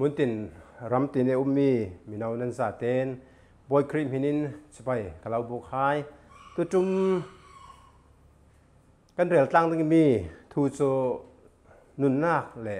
มุนตินรัมตินเออุมมีมีนานันซาเตนบอยครีมหินินสไปกะลาบุกไฮตุจุมกันเรียลตังตั้งมีทูโซนุนนาคและ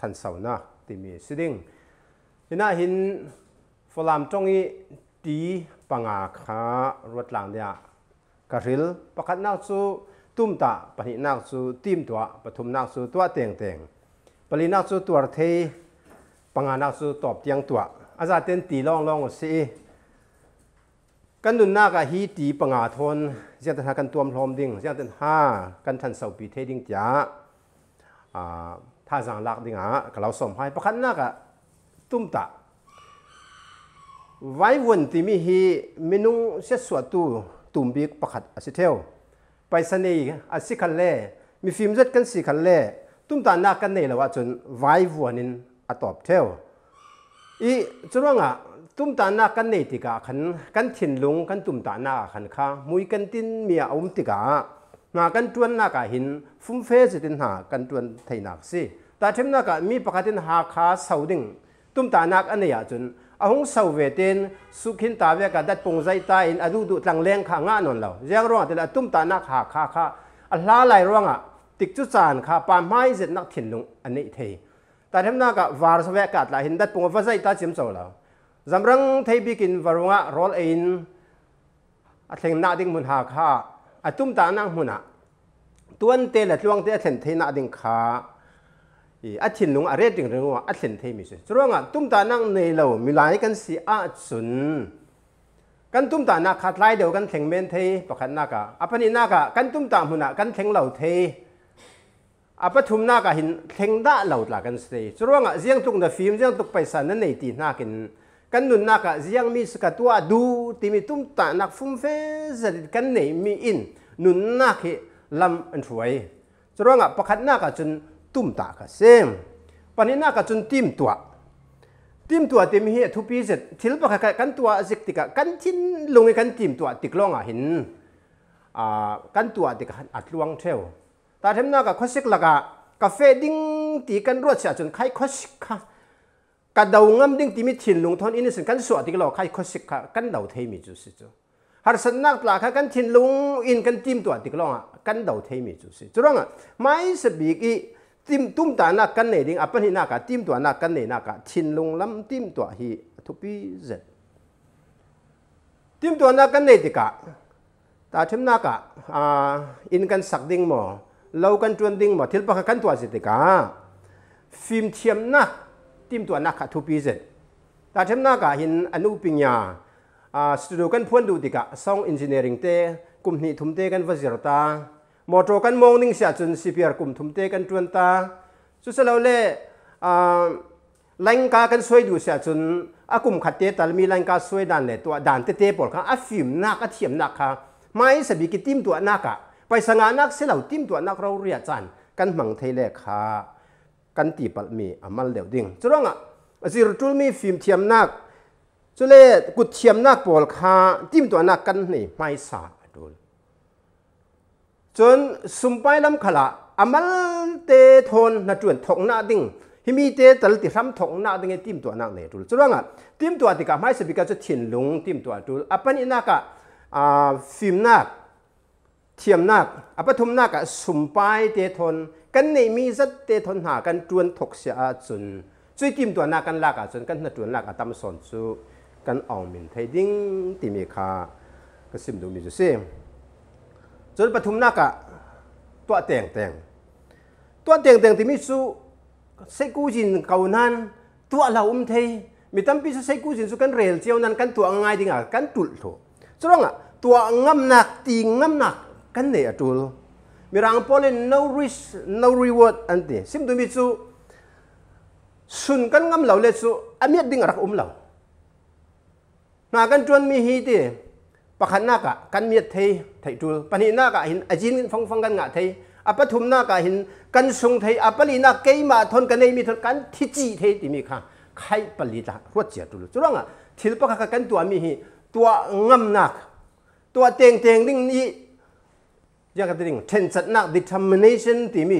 ทันเสานาตทีมีสิ่งนิน่าหินฟลามจงอีตีปังอาคารวดลังเนี่ยกระริลประคัดนักสูตุ้มตาปนินักสูตีมตัวปทุมนักสูตัวเตียงเตียงปรินักสูตัวเทปังอานาสุตอบเตียงตัวอาจารย์เต้นตีร่องร่องสิกันนุนนากับฮีตีปังอาทนเสียงตัหากันตัวมพร้อมดิ่งเสียงตันห้ากันทันเสาปีเทดิ่งจ้าท่าจางลักดิ่งอ่ะกัเราสมใหยประคันนากะตุ้มตะไว้วนตีมีฮีมินุงเสียสวดตู่ตุ่มบิกประคัดอสิเทลไปเสน่ห์อสิคันเล่มีฟิล์มจัดกันสิคันเล่ตุ้มตานากันเนี่ยแหละว่าจนไว้วนนินอตอบเทวอีจรวงอ่ะตุ้มตานากันเนติกาขันกันถิ่นลุงกันตุ้มตานาขันข้ามุยกันตินเมียอุ้มติกานากันตวนนากาหินฟุ้มเฟสตินหากันตวนไทยนักสิแต่เทมนากามีประกาศินหาคาเสาดิ่งตุ้มตานักอันนียจนอาหงเสาเวเตนสุขินตาเวกัดัดปงใจตายอดูดูตังเลงข้างานนเราเรียกร้องแต่ละตุ้มตานักหาคาคาอัลลาไหลร้องอ่ะติกจุจานคาปามไม้เสร็จนักถิ่นลุงอันนี้เทแต่ที็น่นากัวาร์สเวกัดลาเห็นดัดปุ่งว่าใจตาจิมโซ่แล้วจำรังเทบิกินวารุงะรอลเอ็นอัตเซงนาดิ่งมุนหาค่าอัตุมตานังมุนะตัวนเตลัดลวงเตอัตเลนเทนาดิ่งคาออัตินลุงอะไรดิ่งเรื่องว่าอัตเซนเทมิสุจรวงอ่ะตุมตานังในเ่ามีหลายกันสีอาจุนกันตุ้มตานักขัดไล่เดียวกันเทงเมนเทประคันนักอ่ะอัปนินักอ่ะกันตุ้มตามุนะกันเทงเหล่าเทอาปทุมนาก็เห็นเทงดาเหล่าตลักันสิตยจรวงอ่ะเสียงตุงเดฟิล์มเสียงตุกไปสันน่ในตีนากินกันนุนนาก็เสียงมีสกัดตัวดูตีมีตุ้มตานักฟุ้มเฟสกันไหนมีอินนุนนากิลำอันสวยจรวงอ่ะประคัดนาก็จนตุ้มตาก็เซมปันนี้นาก็จนติมตัวติมตัวทตมเฮทุปีเสร็จทิลปะกันตัวสิกติกะกันชินลงกันติมตัวติกลองอ่ะเห็นอ่ากันตัวติกะอัดลวงเทวตาเทมนากับคอสิกละกะกาแฟดิ้งตีกันรวดเสียจนไข้คอสิกค่ะกะเดางั้มดิ้งตีมิถิ่นลงทอนอินสินกันสวดที่เราไข้คอสิกค่ะกันเดาเทมิจุสิจูฮาร์สนักหลาค่ะกันถิ่นลงอินกันจิมตัวที่เราอ่ะกันเดาเทมิจุสิจูรังอ่ะไม่สบีกีจิมตุ้มตานักกันเนดิ้งอัปนหนักกะจิมตัวนักกันเนนักกะถิ่นลงลำจิมตัวฮีทุปีเจ็ดติมตัวนักกันเนติกะตาเทมนากกะอ่าอินกันสักดิ้งหมอเรากันจวนดิ้งมาทิลปะขันตัวสิติกาฟิมเทียมนะทีมตัวนักขัตุปีเซตแต่เทมนากะเห็นอนุปิญญาสตูดิโอกันพูนดูติกะสองอินเจเนียริงเตะกุมนี่ทุมเตะกันวิจิรตามอโตกันมองนิ่งเสียจนซีพีอาร์กุมทุมเตะกันจวนตาสุดสเราเล่แรงกากันสวยดูเสียจนอากุมขัดเตะแต่มีแรงกาสวยดันเลยตัวดันเตะบอลค่ะฟิมนักเทียมนักค่ะไม่สบิกิทีมตัวนักอ่ะไปสงานักเสลาติมตัวนักเราเรียจันกันมังเทเลขากันตีปัลมีอามันเหลวดิ่งจรงอ่ะจิรจุลมีฟิล์มเทียมนักจุเลกุดเทียมนักปอลคาติมตัวนักกันนี่ไม่สาดูจนสุมไปลำขละอามันเตทนนัจวนทงนาดิ่งฮิมีเตตลติรัมทงนาดิ่งติมตัวนักเนี่ยดูจรงอ่ะติมตัวติกาไม่สบิกาจะถิ่นลุงติมตัวดูอัปนินักะฟิล์มนักเทียมนักอปทุมนักสุมปายเตทน กันในมีสัตเตทนหากันจวนถกเสียจุนจุยกิมตัวนากันลากจุนกันนจวนลากอตามสอนสุกันอองมินไทยดิ้งติมีคากสิมดูมีจุเสจนปทุมนักตัวเตียงเตียงตัวเตียงเตียงติมีสุเซกูจินเกานันตัวเราอุ้มเทมีตั้มพิเศกูจินสุ กันเรลเจียวนั้นกันตัวง่ายดีงา กันตุลโถจรงอ่ะตัวงำหนักตีงำหนัก kan ne atul mirang polin no risk no reward anh ante sim tu mi chu sun kan ngam lo le chu amiat ding rak um lâu na kan chuyện mi hi ti pakhan na ka kan miat thấy thei tul pani na ka hin ajin phong phong kan nga thei apa à thum na ka hin kan sung thấy thei apali na ke ma thon kan nei mi thon kan thi chi thei ti mi kha khai pali ta ruat che tul churanga à, thil pa kha kan tua mi hi tua ngâm nak tua teng teng ding ni ยากดิ่งเทนสัตนัก determination ที่มี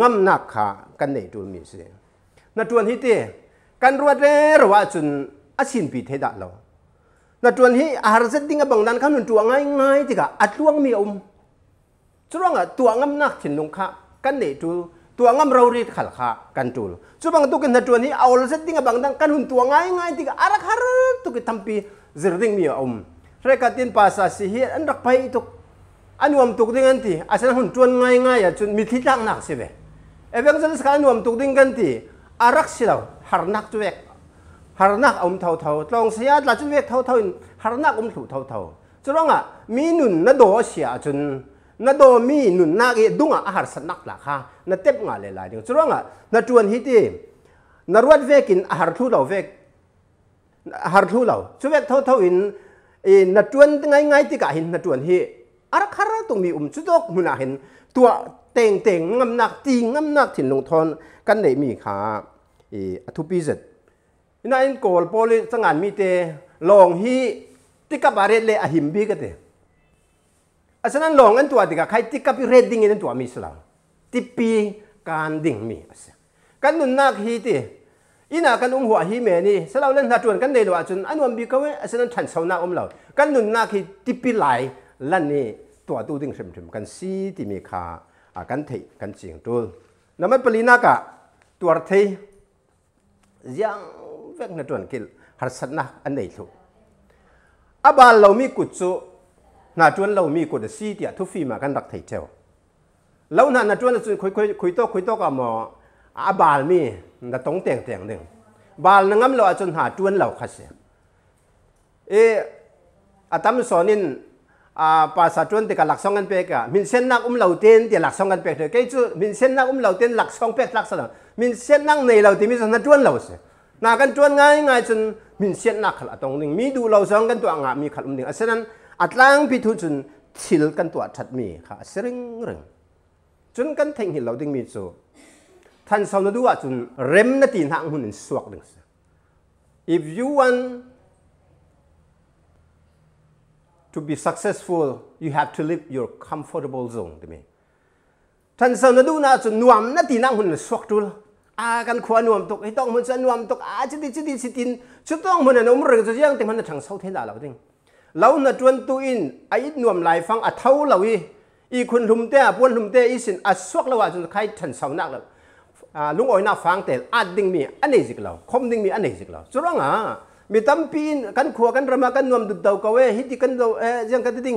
งำนักขากันในตัวมีสินัดวนที่เตกันรวดเร็วจนอาชินปีเทดะเรานัดวนที่อาหารเซตติ้งกับบางนั้นเขาหนุนตัวง่ายง่ายที่กะอัดล่วงมีอมจรวงอ่ะตัวงำนักถิ่นลงขากันในตัวตัวงำเราเรียดขัดขากันตัวจบางตุกันนัดวนที่เอาเซตติ้งกับบางนั้นกันหุ่นตัวง่ายง่ายที่กะอารักฮาร์ตุกิทำปีเจริงมีอมเรกัดติยนภาษาสิเฮอันรักไปตุกอันวมตุกดิ้งกันทีอาจารย์หุ่นจวนง่ายง่ายจนมีที่ตังหนักสิเวเอเวงสันสกันนวมตุกดิ้งกันทีอารักษ์สิเราหารนักจวกหารนักอมเท่าเท่าตรงเสียดละจวกเท่าเท่าหารนักอมถูเท่าเท่าจดร้องอ่ะมีหนุนนัดโดเสียจนนัดโดมีหนุนนักเอดุงอ่ะอาหารสนักละค่ะนัดเต็มงานเลยหลายเดียวจดร้องอ่ะนัดจวนฮิตีนรวดเวกินอาหารทุเราเวกอาหารทุเราจวกเท่าเท่าอินอินนัดจวนง่ายง่ายที่กะหินนัดจวนฮีอารักตรงมีอุ้มชุดกมุนาเห็นตัวเต่งเต่งงำหนักตีงำหนักถิ่นลงทอน กันไหนมีขาอทุปีเร็ดนั่นโกลโพลิสงานมีเตลองฮีติกับบาเรตเลอหิมบีกันเตอาฉะนั้นลองอันตัวติกะใครติกับเรดดิ้งอันตัวมีสลังติปีการดิ่งมีอาศกันนุนนักฮีติอีน่ากันอุ้มหัวฮีเมนี่สลับเล่นหาจวนกันในหัวจนอันวันบีเขาเว้อาฉะนั้นฉันเสาหน้าอุ้มเรากันนุนนักฮีติปีไหลลันนี่ตัวตู้ดิ้งเฉมๆมกันซีที่มีคาอากันเทกันเสียงตัวนั่นมันเปลีนักะตัวเทยังเวกนั่นตัวนี้หัสนะอันไหนทุกอาบาลเรามีกุศลนัดจวนเรามีกุศลซีที่ทุฟีมากันรักเทเจ้าแล้วนั่นนัาจวนคุยคุยคุยโตคุยโตกับหมออาบาลมีนัะต้องเตยงเตยงหนึ่งบาลนั่งงั้เราจนหาจวนเราขัดเสียเอออาตมสอนิน pa sa chuan te ka laksong an pek ka min sen nak um lo ten te laksong an pek the ke chu min sen nak um lo ten laksong pek lak sa min sen nak nei lo ti mi na chuan lo se na kan chuan ngai ngai chun min sen nak khala tong ning mi du lo song kan tu anga mi khalum ding asanan atlang pi thu chun thil kan tu that mi kha sering reng chun kan theng hi lo ding mi chu than sau na du wa chun rem na tin hang hun in suak ding if you want to be successful you have to leave your comfortable zone to me ท่านสอนนะดูนะจนนวมนาทีนั่งหุ่นสวกตุลอาการควานวมตกไอ้ต้องมันจะนวมตกอาจะดีจะดีสิตินชุดต้องมันนะมเรื่องจะยังแต่มันจะทางเศร้าเทนดาเราจริงเราหน้าจวนตัวอินไอ้นวมหลายฟังอัดเท่าเราอีอีคนณลุมเตะปวนลุมเตะอีสินอัดสวกละว่าจนใครทันสศรนักเราลุงอ้อยน่าฟังแต่อาดดิ่งมีอันไหนสิกเราคมดิ่งมีอันไหนสิกเราจุดร้องอ่ะมีตั้มปีนกันขัวกันระมากันนวมดุดเดากเวฮิติกันเดาเอเจียงกันติง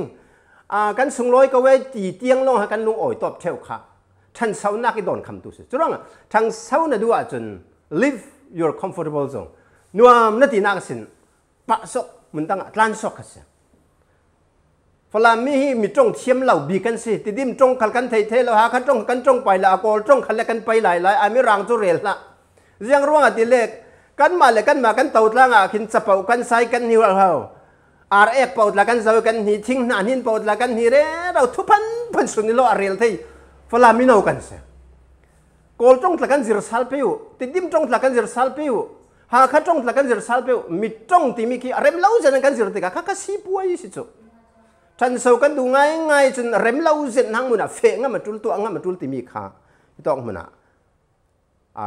อ่ากันสงลอยกเวตีเตียงลงหากันลุงอ่อยตอบเชวค่ะท่านเสานักีดอนคำตุสจุรังทางเสาหน้าดูอาจน live your comfortable zone นวมนาทีนักสินปะสกมันตั้งลันสกั่ฟลามีมีจงเทียมเหล่าบีกันสิติดิมจงขัดกันเทเทเราหาขันจงกันจงไปละกอลจงขันละกันไปหลายหลายอามิรังจุเรลละเรียงร่วงอติเล็ก kan ma le kan ma kan tot lang a ah, khin chapau kan sai kan ni wal ho ar ek paut la kan zau kan ni thing na hin paut la kan ni re rau thu pan pan sun ni lo a rel thei fala mi no kan se kol tong la kan zir sal peu ti dim tong la kan zir sal peu ha kha tong la kan zir sal peu mi tong ti mi ki rem lau zen kan zir ti ka kha ka si puai si chu than sau kan du ngai ngai chen rem lau zen hang mu na fe nga ma tul tu nga ma tul ti mi kha tong mu na a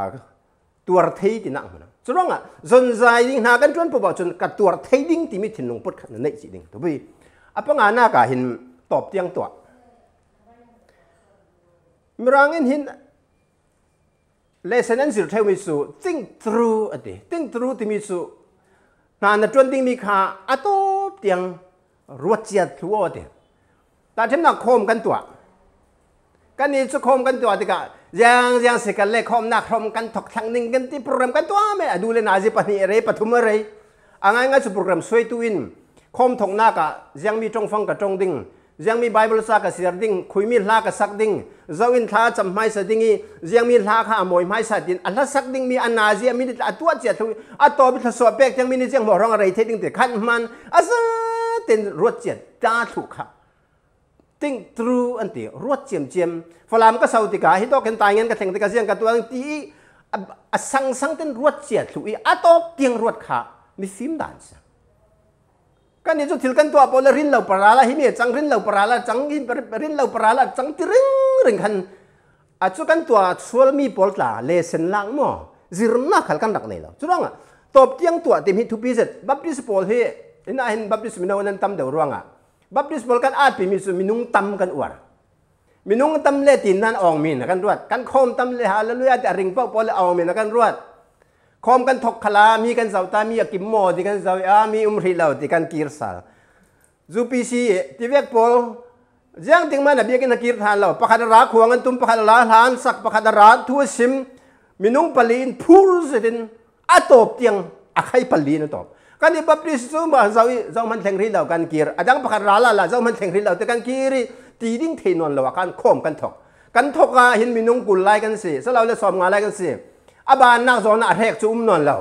tuar thei ti na mu na จรงอ่ะจนใจดิ้งหากันจนปบจนกัดตัวไทดิ้งที่มีถิ่นลงปุดขันในจีดิ้งตัวบีอ่ะปังอาหน้ากาหินตอบเตียงตัวมีรางเงินหินเลเซนันสิรเทวมิสุติ้งทรูอ่ะดิติ้งทรูที่มิสุนานจนดิ้งมีขาอ่ะตบเตียง รัวเจียทัวอะดิแต่ที่นักโคมกันตัวกันนี้จะโคมกันตัวที่กะยังยังสิกันเล่คอมนักคอมกันถกทางนิ่งกันที่โปรแกรมกันตัวแม่ดูเลยนาจิปนี่อะไรปฐมอะไรอ่างงันสุโปรแกรมสวยตุวินคอมถหนักะยังมีจงฟังกับจงดิ่งยังมีไบเบิลซักกับเสียดิ่งคุยมีลากับสักดิ่งเจ้าอินทาจำไม่สดิ่งอียังมีลาข้ามวยไม่สดิ่งอันละสักดิ่งมีอันนาจีมีอัตัวเจ้าทุกอัตัวบิทสวเปกยังมีนี่ยังบอกร้องอะไรเทดิ่งแต่ขันมันอัศเต็นรถเจ็ดจ้าถูกคับ ting tru anti ruat ciam ciam falam ka sauti ka hito ken tangen ka teng ka ka tuang ti a sang sang ten ruat cia thu i atok tiang ruat kha mi sim dan sa kan itu tilkan tu pola rin lau parala hi mi e chang rin lau parala chang hin rin lau parala chang ti ring ring han a chu kan tu a mi pol la le sen lang mo zir na khal kan rak nei lo rang top tiang tu a tim hi thu pi pol he ina hin bab mi no nan tam de ruanga บับดิสบอลกันอาปีมีสุมินุงตำกันอวดมินุงตำเลตินนั่นอองมินนะกันรวดกันคมตำเลฮาเลลุยอาจจะริงเป้าปอลเออามินนะกันรวดคมกันทกคลามีกันเสาตามีอากิมโมดีกันเสาอามีอุมริเลาดิกันกีรซาลจูปีซีทีเวกปอลยังติงมันอ่ะเบียกันกีรทานเราปะคาดราควงกันตุ้มปะคาดราทานสักปะคาดราทัวซิมมินุงปลีนพูรสิ่งอัตบเตียงอาใครปลีนอัตบกันนี่บัิสุมาเจ้าเจามันแทงริลเรากันกีรอาจารย์ประกาศลาลาเจ้ามันแทงริลเราแต่กันกีรตีดิ้งเทนอนเรากันคมกันทกกันทกอาเห็นมีนงกุลไลกันสิสเราเลยสอบงานไลกันสิอบานนักสอนอาแทกจุ่มนอนเรา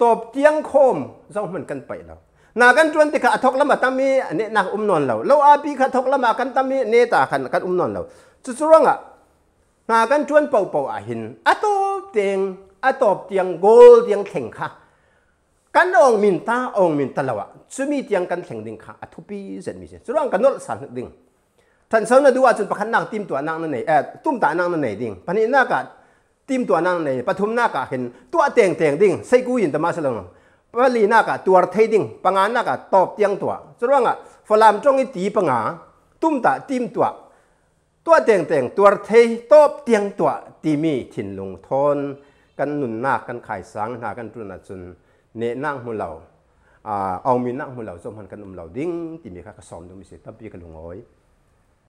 ตบเตียงโคมเจ้ามันกันไปเรานากันจวนติขะทกละมาตามีเนี่นักอุ้มนอนเราเราอาปีขะทกละมากันตามีเนตาขันกันอุ้มนอนเราจุดสุรังอ่ะนากันจวนเป่าเป่าอาหินอตบเตียงอะตบเตียงโกลเตียงแข่งค่ะกันองมินตาองมินตะละวะซุมีเตียงกันแข่งดิงค่ะอทุปีเสร็จมีเสร็จสุรังกันนลสันดิงท่านสาวนะดูว่าจนประคันนักติมตัวนางนั่นไหนเออตุ้มตานางนั่นไหนดิงปนิน้ากะติมตัวนางนั่นไหนปฐุมหน้ากะเห็นตัวเตียงเตียงดิงใส่กูยินตมาสลงปลีหน้ากะตัวเทดิงปังงานหน้ากะตอบเตียงตัวสุรังอ่ะฟลามจงอีตีปังงาตุ้มตาติมตัวตัวเตียงเตียงตัวเทตอบเตียงตัวตีมีถิ่นลงทนกันหนุนน้ากันไข่สังนากันตุนัดนเนนั่งมูเหล่าเอามีนั่งมูเหล่าสมพันกันนุ่เหล่าดิ้งที่มีข้าก็สอนดูมีเสียตับปีกันลงอ้อย